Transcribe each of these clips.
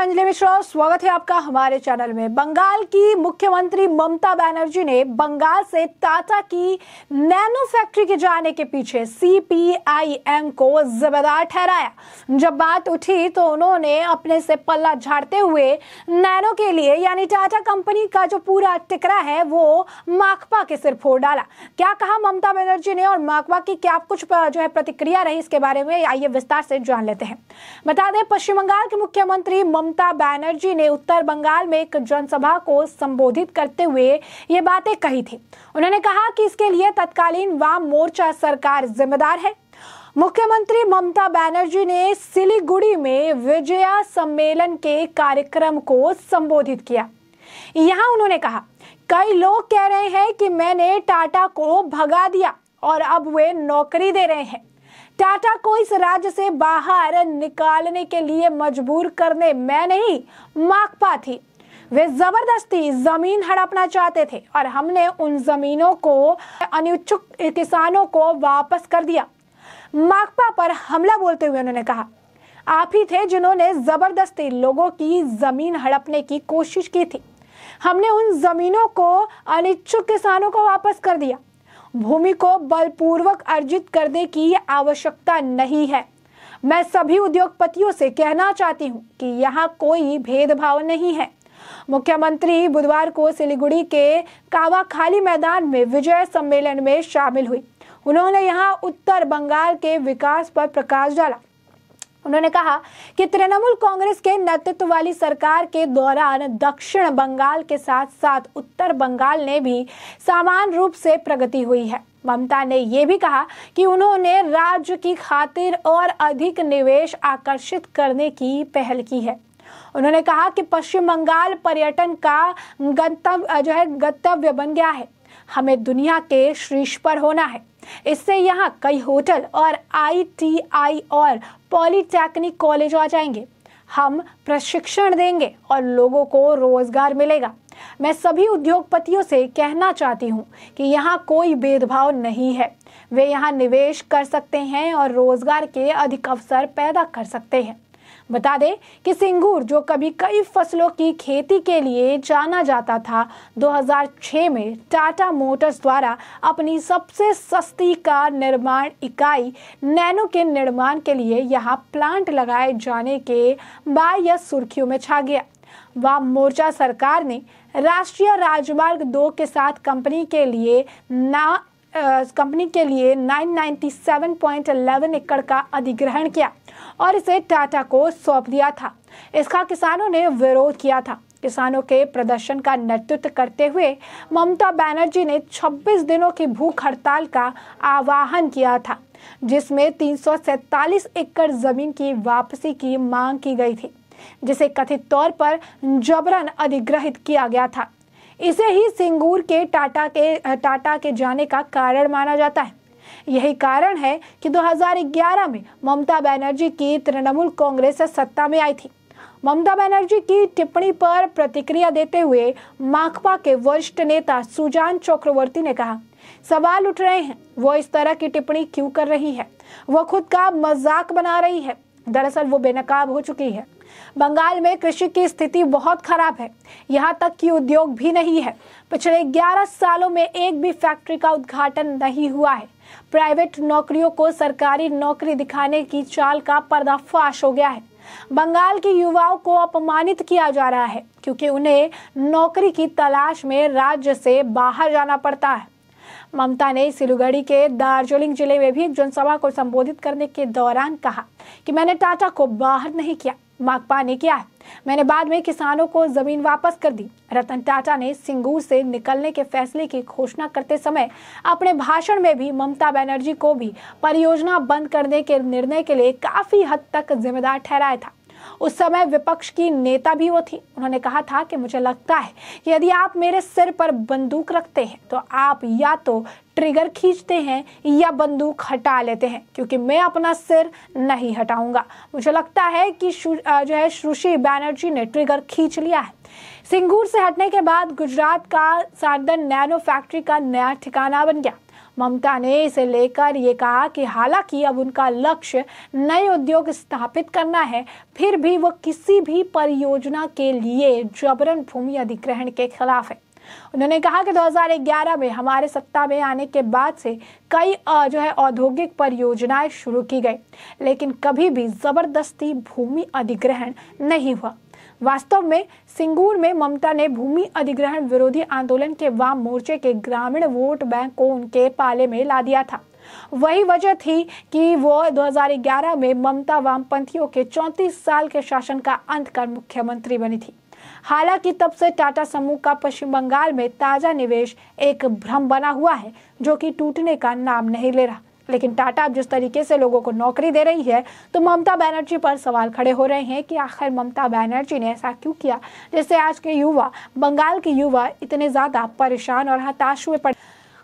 अंजलि मिश्रा स्वागत है आपका हमारे चैनल में बंगाल की मुख्यमंत्री ममता बनर्जी ने बंगाल से टाटा की नैनो फैक्ट्री के जाने के पीछे सीपीआईएम को जिम्मेदार ठहराया जब बात उठी तो उन्होंने अपने से पल्ला झाड़ते हुए नैनो के लिए यानी टाटा कंपनी का जो पूरा टिकरा है वो माकपा के सिर फोड़ डाला क्या कहा ममता बनर्जी ने और माकपा की क्या कुछ जो है प्रतिक्रिया रही इसके बारे में आइए विस्तार से जान लेते हैं बता दें पश्चिम बंगाल के मुख्यमंत्री ममता ममता बैनर्जी ने उत्तर बंगाल में एक जनसभा को संबोधित करते हुए ये बातें कही थी उन्होंने कहा कि इसके लिए तत्कालीन वाम मोर्चा सरकार जिम्मेदार है मुख्यमंत्री ममता बैनर्जी ने सिलीगुड़ी में विजया सम्मेलन के कार्यक्रम को संबोधित किया यहां उन्होंने कहा कई लोग कह रहे हैं कि मैंने टाटा को भगा दिया और अब वे नौकरी दे रहे हैं टाटा को इस राज्य से बाहर निकालने के लिए मजबूर करने मैं नहीं माकपा थी वे जबरदस्ती जमीन हड़पना चाहते थे और हमने उन जमीनों को अनिच्छुक किसानों को वापस कर दिया माकपा पर हमला बोलते हुए उन्होंने कहा आप ही थे जिन्होंने जबरदस्ती लोगों की जमीन हड़पने की कोशिश की थी हमने उन जमीनों को अनिच्छुक किसानों को वापस कर दिया भूमि को बलपूर्वक अर्जित करने की आवश्यकता नहीं है मैं सभी उद्योगपतियों से कहना चाहती हूँ कि यहाँ कोई भेदभाव नहीं है मुख्यमंत्री बुधवार को सिलीगुड़ी के कावाखाली मैदान में विजय सम्मेलन में शामिल हुई उन्होंने यहाँ उत्तर बंगाल के विकास पर प्रकाश डाला उन्होंने कहा कि तृणमूल कांग्रेस के नेतृत्व वाली सरकार के दौरान दक्षिण बंगाल के साथ साथ उत्तर बंगाल ने भी समान रूप से प्रगति हुई है ममता ने यह भी कहा कि उन्होंने राज्य की खातिर और अधिक निवेश आकर्षित करने की पहल की है उन्होंने कहा कि पश्चिम बंगाल पर्यटन का गंतव्य जो है गंतव्य बन गया है हमें दुनिया के शीर्ष पर होना है इससे यहाँ कई होटल और आईटीआई और पॉलीटेक्निक कॉलेज आ जाएंगे हम प्रशिक्षण देंगे और लोगों को रोजगार मिलेगा मैं सभी उद्योगपतियों से कहना चाहती हूँ कि यहाँ कोई भेदभाव नहीं है वे यहाँ निवेश कर सकते हैं और रोजगार के अधिक अवसर पैदा कर सकते हैं बता दें कि सिंगूर जो कभी कई फसलों की खेती के लिए जाना जाता था 2006 में टाटा मोटर्स द्वारा अपनी सबसे सस्ती कार निर्माण इकाई नैनो के निर्माण के लिए यहाँ प्लांट लगाए जाने के बाद यह सुर्खियों में छा गया व मोर्चा सरकार ने राष्ट्रीय राजमार्ग दो के साथ कंपनी के लिए ना कंपनी के लिए 997.11 एकड़ का अधिग्रहण किया और इसे टाटा को सौंप दिया था इसका किसानों ने विरोध किया था किसानों के प्रदर्शन का नेतृत्व करते हुए ममता बनर्जी ने 26 दिनों की भूख हड़ताल का आह्वान किया था जिसमें तीन एकड़ जमीन की वापसी की मांग की गई थी जिसे कथित तौर पर जबरन अधिग्रहित किया गया था इसे ही सिंगूर के टाटा के टाटा के जाने का कारण माना जाता है यही कारण है कि 2011 में ममता बनर्जी की तृणमूल कांग्रेस सत्ता में आई थी ममता बनर्जी की टिप्पणी पर प्रतिक्रिया देते हुए माकपा के वरिष्ठ नेता सुजान चक्रवर्ती ने कहा सवाल उठ रहे हैं वो इस तरह की टिप्पणी क्यों कर रही है वो खुद का मजाक बना रही है दरअसल वो बेनकाब हो चुकी है बंगाल में कृषि की स्थिति बहुत खराब है यहाँ तक कि उद्योग भी नहीं है पिछले 11 सालों में एक भी फैक्ट्री का उद्घाटन नहीं हुआ है प्राइवेट नौकरियों को सरकारी नौकरी दिखाने की चाल का पर्दाफाश हो गया है बंगाल के युवाओं को अपमानित किया जा रहा है क्योंकि उन्हें नौकरी की तलाश में राज्य से बाहर जाना पड़ता है ममता ने सिलुगड़ी के दार्जिलिंग जिले में भी एक जनसभा को संबोधित करने के दौरान कहा कि मैंने टाटा को बाहर नहीं किया माकपा ने किया है मैंने बाद में किसानों को जमीन वापस कर दी रतन टाटा ने सिंगूर से निकलने के फैसले की घोषणा करते समय अपने भाषण में भी ममता बनर्जी को भी परियोजना बंद करने के निर्णय के लिए काफी हद तक जिम्मेदार ठहराया था उस समय विपक्ष की नेता भी वो थी उन्होंने कहा था कि मुझे लगता है कि यदि आप मेरे सिर पर बंदूक रखते हैं तो आप या तो ट्रिगर खींचते हैं या बंदूक हटा लेते हैं क्योंकि मैं अपना सिर नहीं हटाऊंगा मुझे लगता है कि जो है श्रुषि बैनर्जी ने ट्रिगर खींच लिया है सिंगूर से हटने के बाद गुजरात का सांदन नैनो फैक्ट्री का नया ठिकाना बन गया ममता ने इसे लेकर ये कहा कि हालांकि अब उनका लक्ष्य नए उद्योग स्थापित करना है फिर भी वो किसी भी परियोजना के लिए जबरन भूमि अधिग्रहण के खिलाफ है उन्होंने कहा कि 2011 में हमारे सत्ता में आने के बाद से कई जो है औद्योगिक परियोजनाएं शुरू की गई लेकिन कभी भी ज़बरदस्ती भूमि अधिग्रहण नहीं हुआ वास्तव में सिंगूर में ममता ने भूमि अधिग्रहण विरोधी आंदोलन के वाम मोर्चे के ग्रामीण वोट बैंक को उनके पाले में ला दिया था वही वजह थी कि वो 2011 में ममता वामपंथियों के 34 साल के शासन का अंत कर मुख्यमंत्री बनी थी हालांकि तब से टाटा समूह का पश्चिम बंगाल में ताजा निवेश एक भ्रम बना हुआ है जो कि टूटने का नाम नहीं ले रहा लेकिन टाटा अब जिस तरीके से लोगों को नौकरी दे रही है तो ममता बैनर्जी पर सवाल खड़े हो रहे हैं कि आखिर ममता बैनर्जी ने ऐसा क्यों किया जिससे आज के युवा बंगाल के युवा इतने ज़्यादा परेशान और हताश हुए पड़े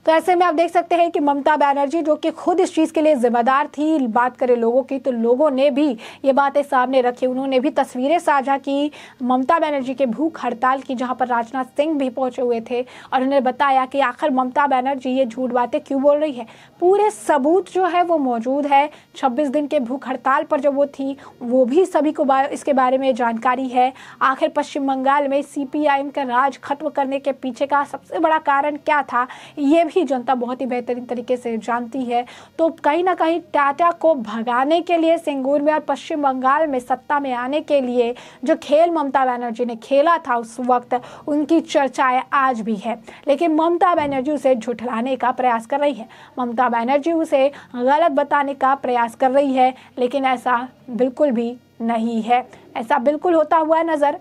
तो ऐसे में आप देख सकते हैं कि ममता बनर्जी जो कि खुद इस चीज़ के लिए जिम्मेदार थी बात करें लोगों की तो लोगों ने भी ये बातें सामने रखी उन्होंने भी तस्वीरें साझा की ममता बनर्जी के भूख हड़ताल की जहाँ पर राजनाथ सिंह भी पहुंचे हुए थे और उन्होंने बताया कि आखिर ममता बनर्जी ये झूठ बातें क्यों बोल रही है पूरे सबूत जो है वो मौजूद है छब्बीस दिन के भूख हड़ताल पर जो वो थी वो भी सभी को इसके बारे में जानकारी है आखिर पश्चिम बंगाल में सी का राज खत्म करने के पीछे का सबसे बड़ा कारण क्या था ये भी भी जनता बहुत ही बेहतरीन तरीके से जानती है तो कहीं ना कहीं टाटा को भगाने के लिए सिंगूर में और पश्चिम बंगाल में सत्ता में आने के लिए जो खेल ममता बनर्जी ने खेला था उस वक्त उनकी चर्चाएं आज भी है लेकिन ममता बनर्जी उसे झुठलाने का प्रयास कर रही है ममता बनर्जी उसे गलत बताने का प्रयास कर रही है लेकिन ऐसा बिल्कुल भी नहीं है ऐसा बिल्कुल होता हुआ नज़र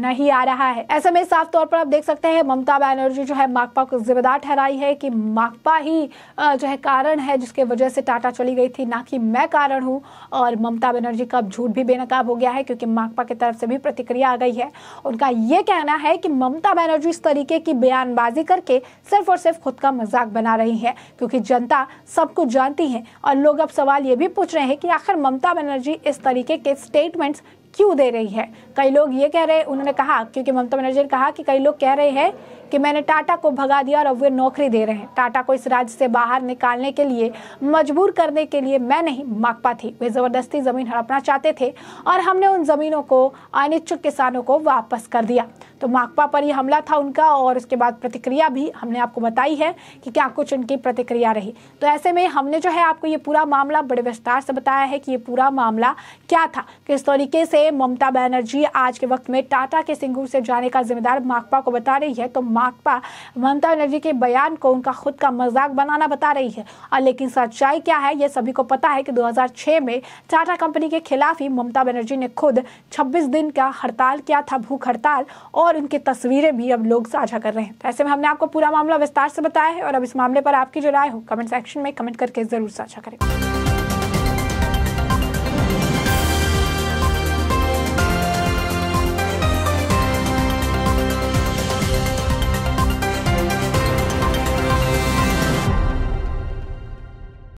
नहीं आ रहा है ऐसे में साफ तौर पर आप देख सकते हैं ममता बनर्जी जो है माकपा को जिम्मेदार ठहराई है कि माकपा ही जो है कारण है जिसके वजह से टाटा चली गई थी ना कि मैं कारण हूँ और ममता बनर्जी का अब झूठ भी बेनकाब हो गया है क्योंकि माकपा की तरफ से भी प्रतिक्रिया आ गई है उनका ये कहना है कि ममता बनर्जी इस तरीके की बयानबाजी करके सिर्फ और सिर्फ खुद का मजाक बना रही है क्योंकि जनता सब कुछ जानती है और लोग अब सवाल ये भी पूछ रहे हैं कि आखिर ममता बनर्जी इस तरीके के स्टेटमेंट्स क्यों दे रही है कई लोग ये कह रहे हैं उन्होंने कहा क्योंकि ममता बनर्जी ने कहा कि कई लोग कह रहे हैं कि मैंने टाटा को भगा दिया और अब वे नौकरी दे रहे हैं टाटा को इस राज्य से बाहर निकालने के लिए मजबूर करने के लिए मैं नहीं माकपा थी वे ज़बरदस्ती ज़मीन हड़पना चाहते थे और हमने उन ज़मीनों को अनिच्छुक किसानों को वापस कर दिया तो माकपा पर यह हमला था उनका और उसके बाद प्रतिक्रिया भी हमने आपको बताई है कि क्या कुछ उनकी प्रतिक्रिया रही तो ऐसे में हमने जो है आपको ये पूरा मामला बड़े विस्तार से बताया है कि ये पूरा मामला क्या था किस तो तरीके से ममता बनर्जी आज के वक्त में टाटा के सिंगूर से जाने का जिम्मेदार माकपा को बता रही है तो माकपा ममता बनर्जी के बयान को उनका खुद का मजाक बनाना बता रही है और लेकिन सच्चाई क्या है ये सभी को पता है कि 2006 में टाटा कंपनी के खिलाफ ही ममता बनर्जी ने खुद 26 दिन का हड़ताल किया था भूख हड़ताल और उनकी तस्वीरें भी अब लोग साझा कर रहे हैं तो ऐसे में हमने आपको पूरा मामला विस्तार से बताया है और अब इस मामले पर आपकी जो राय हो कमेंट सेक्शन में कमेंट करके जरूर साझा करें